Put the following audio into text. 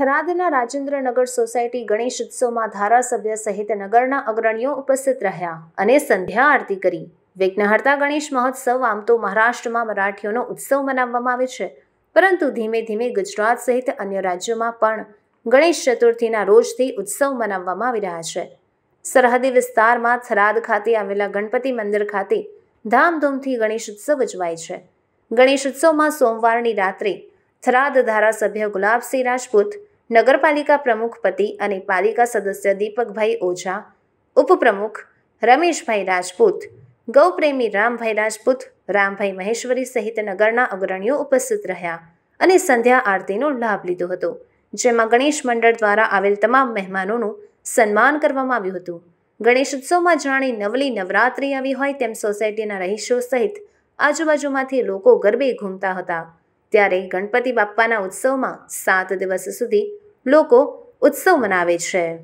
થરાદના Rajendranagar society Ganesh ઉત્સવમાં ધારાસભ્ય સહિત નગરના અગ્રણીઓ ઉપસ્થિત રહ્યા અને સંધ્યા આરતી કરી વિઘ્નહર્તા ગણેશ મહોત્સવ આમ તો મહારાષ્ટ્રમાં મરાઠીઓનો ઉત્સવ મનાવવામાં આવે છે પરંતુ ધીમે ધીમે ગુજરાત સહિત અન્ય રાજ્યોમાં પણ ગણેશ ચતુર્થીના રોજથી ઉત્સવ મનાવવામાં આવી રહ્યા છે સરહદી વિસ્તારમાં થરાદ ખાતે આવેલા ગણપતિ મંદિર ખાતે ધામધૂમથી ગણેશ ઉત્સવ ઉજવાય છે ગણેશ ઉત્સવમાં સોમવારની રાત્રે થરાદ ધારાસભ્ય ગુલાબસિંહ રાજપૂત નગરપાલિકા પ્રમુખપતિ અને પાલિકા સદસ્ય દીપકભાઈ ઓઝા ઉપપ્રમુખ રમેશભાઈ રાજપૂત ગૌપ્રેમી રામભાઈ રાજપૂત રામભાઈ મહેશ્વરી સહિત નગરના અગ્રણીઓ ઉપસ્થિત રહ્યા અને સંધ્યા આરતીનો લાભ લીધો હતો જેમાં ગણેશ મંડળ દ્વારા આવેલ તમામ મહેમાનોનું સન્માન કરવામાં આવ્યું હતું ગણેશ ઉત્સવમાં જાણે નવલી નવરાત્રિ આવી હોય તેમ સોસાયટીના રહીશો સહિત આજુબાજુમાંથી લોકો ગરબે ઘૂમતા હતા ત્યારે ગણપતિ બાપ્પાના ઉત્સવમાં સાત દિવસ સુધી લોકો ઉત્સવ મનાવે છે